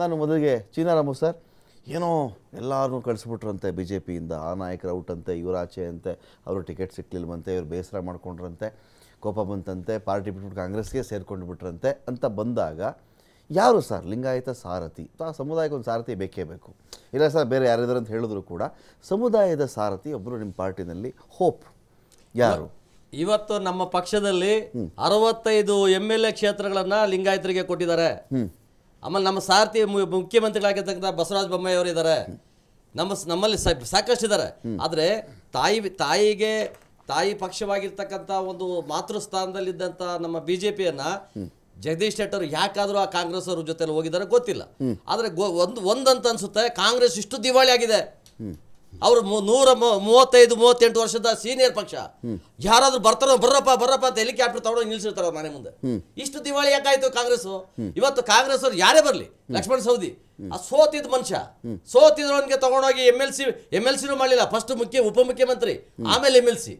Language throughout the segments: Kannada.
ನಾನು ಮೊದಲಿಗೆ ಚೀನಾರಾಮು ಸರ್ ಏನೋ ಎಲ್ಲರೂ ಕಳಿಸ್ಬಿಟ್ರಂತೆ ಬಿ ಜೆ ಪಿಯಿಂದ ಆ ನಾಯಕರು ಔಟ್ ಅಂತೆ ಇವರಾಚೆ ಅಂತೆ ಅವರು ಟಿಕೆಟ್ ಸಿಕ್ಕಲಿಲ್ವಂತೆ ಇವರು ಬೇಸರ ಮಾಡ್ಕೊಂಡ್ರಂತೆ ಕೋಪ ಬಂತಂತೆ ಪಾರ್ಟಿ ಬಿಟ್ಬಿಟ್ಟು ಕಾಂಗ್ರೆಸ್ಗೆ ಸೇರ್ಕೊಂಡು ಬಿಟ್ರಂತೆ ಅಂತ ಬಂದಾಗ ಯಾರು ಸರ್ ಲಿಂಗಾಯತ ಸಾರಥಿ ಆ ಸಮುದಾಯಕ್ಕೆ ಒಂದು ಸಾರಥಿ ಬೇಕೇ ಬೇಕು ಇಲ್ಲ ಸರ್ ಬೇರೆ ಯಾರಿದ್ದಾರೆ ಅಂತ ಹೇಳಿದ್ರು ಕೂಡ ಸಮುದಾಯದ ಸಾರಥಿ ಒಬ್ಬರು ನಿಮ್ಮ ಪಾರ್ಟಿನಲ್ಲಿ ಹೋಪ್ ಯಾರು ಇವತ್ತು ನಮ್ಮ ಪಕ್ಷದಲ್ಲಿ ಅರವತ್ತೈದು ಎಮ್ ಎಲ್ ಎ ಕ್ಷೇತ್ರಗಳನ್ನ ಲಿಂಗಾಯತರಿಗೆ ಕೊಟ್ಟಿದ್ದಾರೆ ಆಮೇಲೆ ನಮ್ಮ ಸಾರಥಿ ಮುಖ್ಯಮಂತ್ರಿಗಳಾಗಿರ್ತಕ್ಕಂಥ ಬಸವರಾಜ ಬೊಮ್ಮಾಯಿ ಅವರು ಇದ್ದಾರೆ ನಮ್ಮ ನಮ್ಮಲ್ಲಿ ಸಾಕಷ್ಟು ಇದ್ದಾರೆ ಆದರೆ ತಾಯಿ ತಾಯಿಗೆ ತಾಯಿ ಪಕ್ಷವಾಗಿರ್ತಕ್ಕಂಥ ಒಂದು ಮಾತೃ ಸ್ಥಾನದಲ್ಲಿದ್ದಂಥ ನಮ್ಮ ಬಿ ಜೆ ಪಿಯನ್ನು ಜಗದೀಶ್ ಶೆಟ್ಟರ್ ಯಾಕಾದರೂ ಆ ಕಾಂಗ್ರೆಸ್ ಅವ್ರ ಜೊತೆಲಿ ಹೋಗಿದ್ದಾರೆ ಗೊತ್ತಿಲ್ಲ ಆದರೆ ಒಂದು ಒಂದಂತ ಅನ್ಸುತ್ತೆ ಕಾಂಗ್ರೆಸ್ ಇಷ್ಟು ದಿವಾಳಿ ಆಗಿದೆ ಅವರು ನೂರ ಮೂವತ್ತೈದು ಮೂವತ್ತೆಂಟು ವರ್ಷದ ಸೀನಿಯರ್ ಪಕ್ಷ ಯಾರಾದ್ರೂ ಬರ್ತಾರ ಬರ್ರಪ್ಪ ಬರ್ರಪ್ಪ ಅಂತ ಹೆಲಿಕಾಪ್ಟರ್ ತಗೊಂಡು ನಿಲ್ಸಿರ್ತಾರ ಮನೆ ಮುಂದೆ ಇಷ್ಟು ದಿವಾಳಿ ಯಾಕಾಯ್ತು ಕಾಂಗ್ರೆಸ್ ಇವತ್ತು ಕಾಂಗ್ರೆಸ್ ಅವ್ರು ಯಾರೇ ಬರ್ಲಿ ಲಕ್ಷ್ಮಣ್ ಸೌದಿ ಆ ಸೋತಿದ ಮನುಷ್ಯ ಸೋತಿದ್ರವನ್ಗೆ ತಗೊಂಡೋಗಿ M L C M L ಸಿನೂ ಮಾಡಲಿಲ್ಲ ಫಸ್ಟ್ ಮುಖ್ಯ ಉಪಮುಖ್ಯಮಂತ್ರಿ ಆಮೇಲೆ ಎಮ್ ಎಲ್ ಸಿ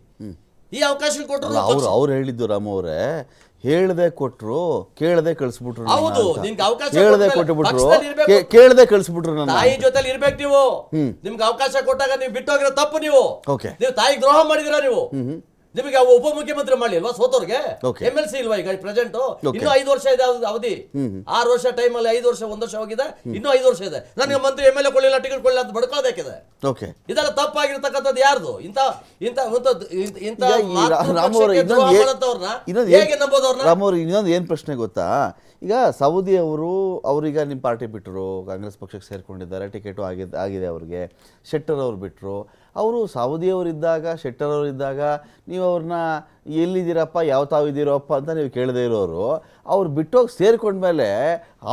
ಈ ಅವಕಾಶ ಕೊಟ್ಟರು ಅವ್ರು ಹೇಳಿದ್ದು ರಾಮ ಅವರೇ ಹೇಳ್ದೆ ಕೊಟ್ರು ಕೇಳದೆ ಕಳಿಸ್ಬಿಟ್ರು ಹೌದು ನಿಮ್ಗೆ ಅವಕಾಶ ಕೊಟ್ಬಿಟ್ರು ಕೇಳದೆ ಕಳಿಸ್ಬಿಟ್ರು ತಾಯಿ ಜೊತೆಲಿ ಇರ್ಬೇಕು ನೀವು ನಿಮ್ಗೆ ಅವಕಾಶ ಕೊಟ್ಟಾಗ ನೀವು ಬಿಟ್ಟೋಗಿರೋ ತಪ್ಪು ನೀವು ನೀವು ತಾಯಿ ದ್ರೋಹ ಮಾಡಿದಿರ ನೀವು ನಿಮಗೆ ಮುಖ್ಯಮಂತ್ರಿ ಮಾಡ್ಲಿಲ್ವಾ ಸೋತವ್ರಿಗೆ ಎಂ ಎಲ್ ಸಿ ಇಲ್ವಾ ಈಗ ಪ್ರೆಸೆಂಟ್ ಇನ್ನು ಐದು ವರ್ಷ ಇದೆ ಅವಧಿ ಆರು ವರ್ಷ ಟೈಮ್ ಅಲ್ಲಿ ಐದು ವರ್ಷ ಒಂದ್ ವರ್ಷ ಹೋಗಿದೆ ಇನ್ನೂ ಐದು ವರ್ಷ ಇದೆ ನನಗೆ ಮಂತ್ರಿ ಎಂ ಎಲ್ ಎ ಕೊಳ್ಳಿಲ್ಲ ಟಿಕೆಟ್ ಕೊಳ್ಳಿಲ್ಲ ಅಂತ ಬಡ್ಕೋಬೇಕಿದೆ ಇದೆಲ್ಲ ತಪ್ಪಾಗಿರ್ತಕ್ಕಂಥದ್ದು ಯಾರ್ದು ಇಂತ ಇಂತ ಇಂತ ಹೇಗೆ ಇನ್ನೊಂದು ಏನ್ ಪ್ರಶ್ನೆ ಗೊತ್ತಾ ಈಗ ಸೌದಿ ಅವರು ಅವರೀಗ ನಿಮ್ಮ ಪಾರ್ಟಿ ಬಿಟ್ರು ಕಾಂಗ್ರೆಸ್ ಪಕ್ಷಕ್ಕೆ ಸೇರ್ಕೊಂಡಿದ್ದಾರೆ ಟಿಕೆಟು ಆಗಿದೆ ಆಗಿದೆ ಅವ್ರಿಗೆ ಶೆಟ್ಟರ್ ಅವ್ರು ಬಿಟ್ರು ಅವರು ಸೌದಿಯವರಿದ್ದಾಗ ಇದ್ದಾಗ ನೀವು ಅವ್ರನ್ನ ಎಲ್ಲಿದ್ದೀರಪ್ಪ ಯಾವ ತಾವಿದ್ದೀರಪ್ಪ ಅಂತ ನೀವು ಕೇಳದೇ ಇರೋರು ಅವ್ರು ಬಿಟ್ಟೋಗಿ ಮೇಲೆ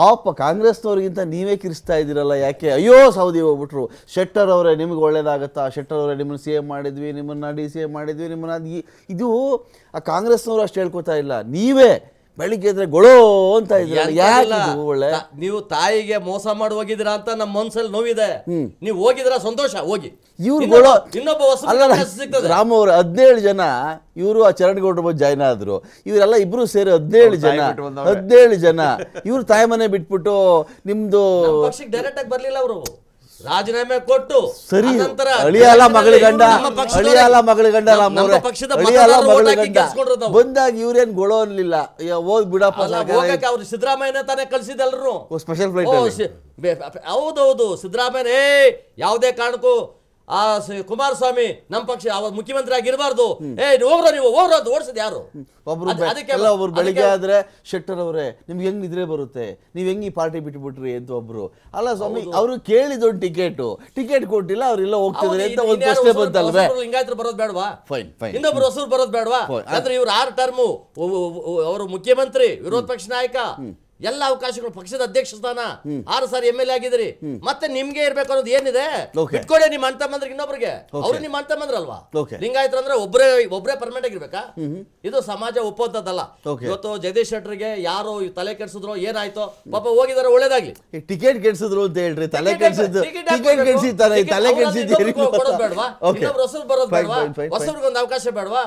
ಆಪ ಕಾಂಗ್ರೆಸ್ನವ್ರಿಗಿಂತ ನೀವೇ ಕಿರಿಸ್ತಾ ಇದ್ದೀರಲ್ಲ ಯಾಕೆ ಅಯ್ಯೋ ಸೌದಿ ಹೋಗ್ಬಿಟ್ರು ಶೆಟ್ಟರ್ ಅವರೇ ನಿಮ್ಗೆ ಒಳ್ಳೇದಾಗುತ್ತಾ ಶೆಟ್ಟರ್ ಅವರೇ ನಿಮ್ಮನ್ನು ಸಿ ಎಂ ಮಾಡಿದ್ವಿ ನಿಮ್ಮನ್ನು ಡಿ ಸಿ ಎ ಮಾಡಿದ್ವಿ ನಿಮ್ಮನ್ನು ಇದು ಆ ಕಾಂಗ್ರೆಸ್ನವರು ಅಷ್ಟು ಹೇಳ್ಕೊತಾ ಇಲ್ಲ ನೀವೇ ಬೆಳಿಗ್ಗೆ ಇದ್ರೆ ಗೊಳೋ ಅಂತ ಒಳ್ಳೆ ನೀವು ತಾಯಿಗೆ ಮೋಸ ಮಾಡಿ ಹೋಗಿದ್ರ ಅಂತ ನಮ್ಮ ಮನ್ಸಲ್ಲಿ ನೋವಿದೆ ನೀವು ಹೋಗಿದ್ರ ಸಂತೋಷ ಹೋಗಿ ಇವ್ರು ಇನ್ನೊಬ್ಬ ರಾಮ್ ಅವ್ರ ಹದಿನೇಳು ಜನ ಇವರು ಆ ಚರಣ್ ಬಗ್ಗೆ ಜಾಯ್ನ್ ಆದ್ರು ಇವರೆಲ್ಲ ಇಬ್ರು ಸೇರಿ ಹದಿನೇಳು ಜನ ಹದಿನೇಳು ಜನ ಇವ್ರು ತಾಯಿ ಮನೆ ಬಿಟ್ಬಿಟ್ಟು ನಿಮ್ದು ಡೈರೆಕ್ಟ್ ಆಗಿ ಬರ್ಲಿಲ್ಲ ಅವರು ರಾಜೀನಾಮೆ ಕೊಟ್ಟು ಸರಿ ಅಳಿಯಾಲ ಮಗಳ ಗಂಡ ಅಳಿಯಾಲ ಮಗಳ ಗಂಡ ಅಳಿಯಾಲ ಮಗಳ ಗಂಡ ಬಂದಾಗ ಇವ್ರೇನ್ ಗೊಳೋ ಅನ್ಲಿಲ್ಲ ಹೋಗ್ ಬಿಡಪ್ಪ ಅವ್ರು ತಾನೆ ತಾನೇ ಕಳ್ಸಿದಲ್ರು ಸ್ಪೆಷಲ್ ಫ್ಲೈಟ್ ಹೌದೌದು ಸಿದ್ದರಾಮಯ್ಯ ಯಾವುದೇ ಕಾರಣಕ್ಕೂ ಆ ಕುಮಾರಸ್ವಾಮಿ ನಮ್ಮ ಪಕ್ಷ ಅವ ಮುಖ್ಯಮಂತ್ರಿ ಆಗಿರಬಾರ್ದು ಏ ಹೋಗ್ರ ನೀವು ಹೋಗ್ರ ಅದು ಯಾರು ಒಬ್ರು ಅದಕ್ಕೆ ಒಬ್ರು ಬೆಳಿಗ್ಗೆ ಆದ್ರೆ ಶೆಟ್ಟರ್ ಅವರೇ ನಿಮ್ಗೆ ಹೆಂಗ್ ನಿದ್ರೆ ಬರುತ್ತೆ ನೀವ್ ಹೆಂಗ್ ಈ ಪಾರ್ಟಿ ಬಿಟ್ಬಿಟ್ರಿ ಅಂತ ಒಬ್ರು ಅಲ್ಲ ಸ್ವಾಮಿ ಅವರು ಕೇಳಿದ ಟಿಕೆಟ್ ಟಿಕೆಟ್ ಕೊಟ್ಟಿಲ್ಲ ಅವ್ರೆಲ್ಲ ಹೋಗ್ತಿದ್ರೆ ಅಂತ ಪ್ರಶ್ನೆ ಹಿಂಗಾಯ್ತು ಬರೋದು ಬೇಡವಾ ಫೈನ್ ಫೈನ್ ಇನ್ನೊಬ್ರು ಹೊಸರು ಬರೋದು ಬೇಡವಾ ಆದ್ರೆ ಇವ್ರು ಆರ್ ಟರ್ಮು ಅವರು ಮುಖ್ಯಮಂತ್ರಿ ವಿರೋಧ ಪಕ್ಷ ನಾಯಕ ಎಲ್ಲ ಅವಕಾಶಗಳು ಪಕ್ಷದ ಅಧ್ಯಕ್ಷ ಸ್ಥಾನ ಆರು ಸಾರಿ ಎಂ ಎಲ್ ಎ ಆಗಿದ್ರಿ ಮತ್ತೆ ನಿಮ್ಗೆ ಇರ್ಬೇಕು ಅನ್ನೋದು ಏನಿದೆ ಇಟ್ಕೊಳ್ಳಿ ನಿಮ್ಮ ಅಂತ ಇನ್ನೊಬ್ರಿಗೆ ಅವ್ರು ನಿಮ್ಮ ಅಂತ ತಮ್ಮಂದ್ರಲ್ವಾ ಲಿಂಗಾಯತರು ಅಂದ್ರೆ ಒಬ್ರೇ ಒಬ್ಬರೇ ಪರ್ಮನೆಂಟ್ ಆಗಿರ್ಬೇಕಾ ಇದು ಸಮಾಜ ಒಪ್ಪೋದಲ್ಲ ಇವತ್ತು ಜಗದೀಶ್ ಶೆಟ್ಟರ್ಗೆ ಯಾರು ತಲೆ ಕೆಡಿಸಿದ್ರು ಏನಾಯ್ತು ಪಾಪ ಹೋಗಿದಾರೆ ಒಳ್ಳೇದಾಗ್ಲಿ ಟಿಕೆಟ್ ಕೆಡಿಸಿದ್ರು ಅಂತ ಹೇಳ್ರಿ ತಲೆ ಕೆಡಿಸಿದ್ರು ಟಿಕೆಟ್ ಕೆಡಿಸಿದ್ದಾರೆ ತಲೆ ಇನ್ನೊಬ್ರು ಬರೋದು ಬೇಡವಾ ಒಂದು ಅವಕಾಶ ಬೇಡವಾ